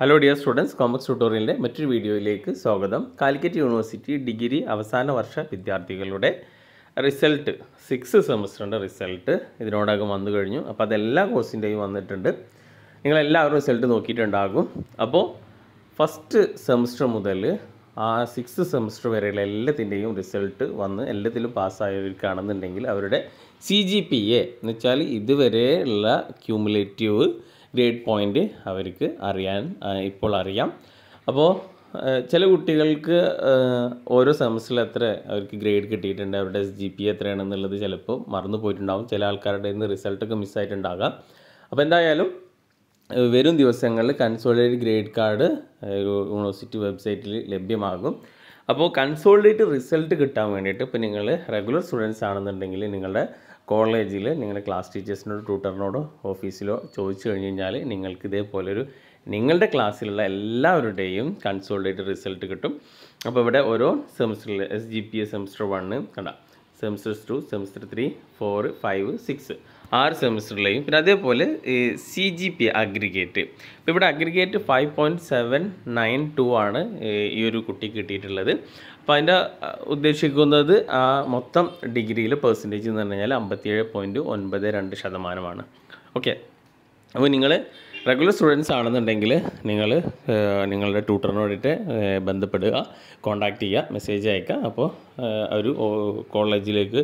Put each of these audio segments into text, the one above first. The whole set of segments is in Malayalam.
ഹലോ ഡിയർ സ്റ്റുഡൻസ് കോമക്സ് ട്യൂട്ടോറിയലിൻ്റെ മറ്റൊരു വീഡിയോയിലേക്ക് സ്വാഗതം കാലിക്കറ്റ് യൂണിവേഴ്സിറ്റി ഡിഗ്രി അവസാന വർഷ വിദ്യാർത്ഥികളുടെ റിസൾട്ട് സിക്സ് സെമസ്റ്ററിൻ്റെ റിസൾട്ട് ഇതിനോടകം വന്നു കഴിഞ്ഞു അപ്പോൾ അതെല്ലാ കോഴ്സിൻ്റെയും വന്നിട്ടുണ്ട് നിങ്ങളെല്ലാവരും റിസൾട്ട് നോക്കിയിട്ടുണ്ടാകും അപ്പോൾ ഫസ്റ്റ് സെമസ്റ്റർ മുതൽ ആ സിക്സ് സെമസ്റ്റർ വരെയുള്ള എല്ലാത്തിൻ്റെയും റിസൾട്ട് വന്ന് എല്ലാത്തിലും പാസ്സായവർക്കാണെന്നുണ്ടെങ്കിൽ അവരുടെ സി ജി പി എന്ന് വെച്ചാൽ ഇതുവരെയുള്ള ക്യൂമുലേറ്റീവ് ഗ്രേഡ് പോയിൻ്റ് അവർക്ക് അറിയാൻ ഇപ്പോൾ അറിയാം അപ്പോൾ ചില കുട്ടികൾക്ക് ഓരോ സെമസ്റ്ററിൽ എത്ര അവർക്ക് ഗ്രേഡ് കിട്ടിയിട്ടുണ്ട് അവരുടെ എസ് ജി പി എത്രയാണെന്നുള്ളത് ചിലപ്പോൾ മറന്നു പോയിട്ടുണ്ടാകും ചില ആൾക്കാരുടെ നിന്ന് റിസൾട്ടൊക്കെ മിസ്സായിട്ടുണ്ടാകാം അപ്പോൾ എന്തായാലും വരും ദിവസങ്ങളിൽ കൺസോൾഡേറ്റ് ഗ്രേഡ് കാർഡ് യൂണിവേഴ്സിറ്റി വെബ്സൈറ്റിൽ ലഭ്യമാകും അപ്പോൾ കൺസോൾഡേറ്റ് റിസൾട്ട് കിട്ടാൻ വേണ്ടിയിട്ട് ഇപ്പോൾ നിങ്ങൾ റെഗുലർ സ്റ്റുഡൻസ് ആണെന്നുണ്ടെങ്കിൽ നിങ്ങളുടെ കോളേജിൽ നിങ്ങളുടെ ക്ലാസ് ടീച്ചേഴ്സിനോട് ട്യൂട്ടറിനോടോ ഓഫീസിലോ ചോദിച്ചു കഴിഞ്ഞ് കഴിഞ്ഞാൽ നിങ്ങൾക്ക് ഇതേപോലൊരു നിങ്ങളുടെ ക്ലാസ്സിലുള്ള എല്ലാവരുടെയും കൺസോൾഡേറ്റ് റിസൾട്ട് കിട്ടും അപ്പോൾ ഇവിടെ ഓരോ സെമിസ്റ്ററിൽ S G P A semester one കണ്ടാം semester two semester three four five six ആറ് സെമിസ്റ്ററിലെയും പിന്നെ അതേപോലെ സി ജി പി അഗ്രിഗേറ്റ് ഇപ്പോൾ ഇവിടെ aggregate five point seven nine two ആണ് ഈ ഒരു കുട്ടി കിട്ടിയിട്ടുള്ളത് അപ്പോൾ അതിൻ്റെ ഉദ്ദേശിക്കുന്നത് ആ മൊത്തം ഡിഗ്രിയിൽ പെർസെൻറ്റേജ് എന്ന് പറഞ്ഞു കഴിഞ്ഞാൽ അമ്പത്തിയേഴ് പോയിൻറ്റ് ഒൻപത് രണ്ട് ശതമാനമാണ് ഓക്കെ അപ്പോൾ നിങ്ങൾ റെഗുലർ സ്റ്റുഡൻസ് ആണെന്നുണ്ടെങ്കിൽ നിങ്ങൾ നിങ്ങളുടെ ട്യൂട്ടറിന് ബന്ധപ്പെടുക കോൺടാക്റ്റ് ചെയ്യുക മെസ്സേജ് അയക്കുക അപ്പോൾ ഒരു കോളേജിലേക്ക്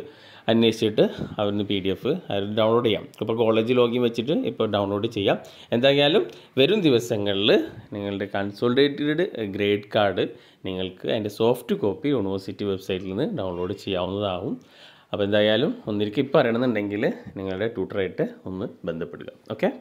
അന്വേഷിച്ചിട്ട് അവിടുന്ന് പി ഡി എഫ് അവർ ഡൗൺലോഡ് ചെയ്യാം ഇപ്പോൾ കോളേജ് ലോഗിൻ വെച്ചിട്ട് ഇപ്പോൾ ഡൗൺലോഡ് ചെയ്യാം എന്തായാലും വരും ദിവസങ്ങളിൽ നിങ്ങളുടെ കൺസോൾഡേറ്റഡ് ഗ്രേഡ് കാർഡ് നിങ്ങൾക്ക് അതിൻ്റെ സോഫ്റ്റ് കോപ്പി യൂണിവേഴ്സിറ്റി വെബ്സൈറ്റിൽ നിന്ന് ഡൗൺലോഡ് ചെയ്യാവുന്നതാകും അപ്പോൾ എന്തായാലും ഒന്നിരിക്കും ഇപ്പോൾ അറിയണമെന്നുണ്ടെങ്കിൽ നിങ്ങളുടെ ട്യൂട്ടറായിട്ട് ഒന്ന് ബന്ധപ്പെടുക ഓക്കെ